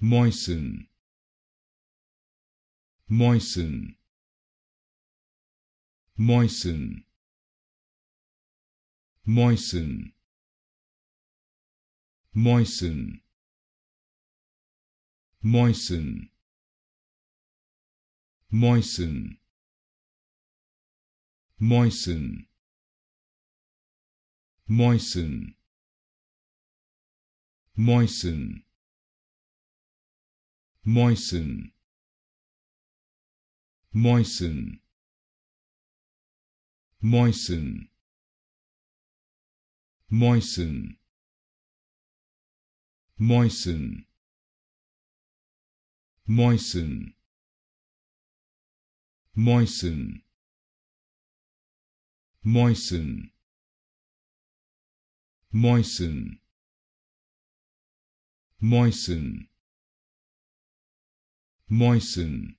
moisten moisten moisten moisten moisten moisten moisten moisten moisten moisten moisten moisten moisten moisten moisten moisten moisten moisten moisten moisten moisten